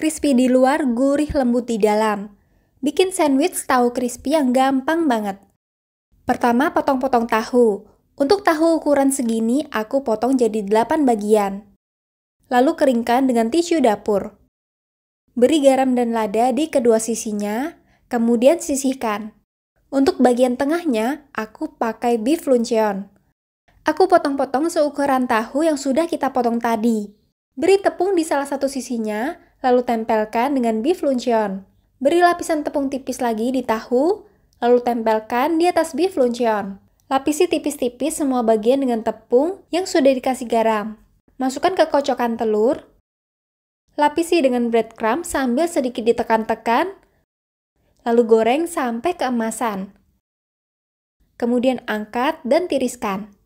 Crispy di luar, gurih lembut di dalam. Bikin sandwich tahu crispy yang gampang banget. Pertama, potong-potong tahu. Untuk tahu ukuran segini, aku potong jadi 8 bagian. Lalu keringkan dengan tisu dapur. Beri garam dan lada di kedua sisinya, kemudian sisihkan. Untuk bagian tengahnya, aku pakai beef luncheon. Aku potong-potong seukuran tahu yang sudah kita potong tadi. Beri tepung di salah satu sisinya, lalu tempelkan dengan beef luncheon. Beri lapisan tepung tipis lagi di tahu, lalu tempelkan di atas beef luncheon. Lapisi tipis-tipis semua bagian dengan tepung yang sudah dikasih garam. Masukkan ke kocokan telur, lapisi dengan breadcrumb sambil sedikit ditekan-tekan, lalu goreng sampai keemasan. Kemudian angkat dan tiriskan.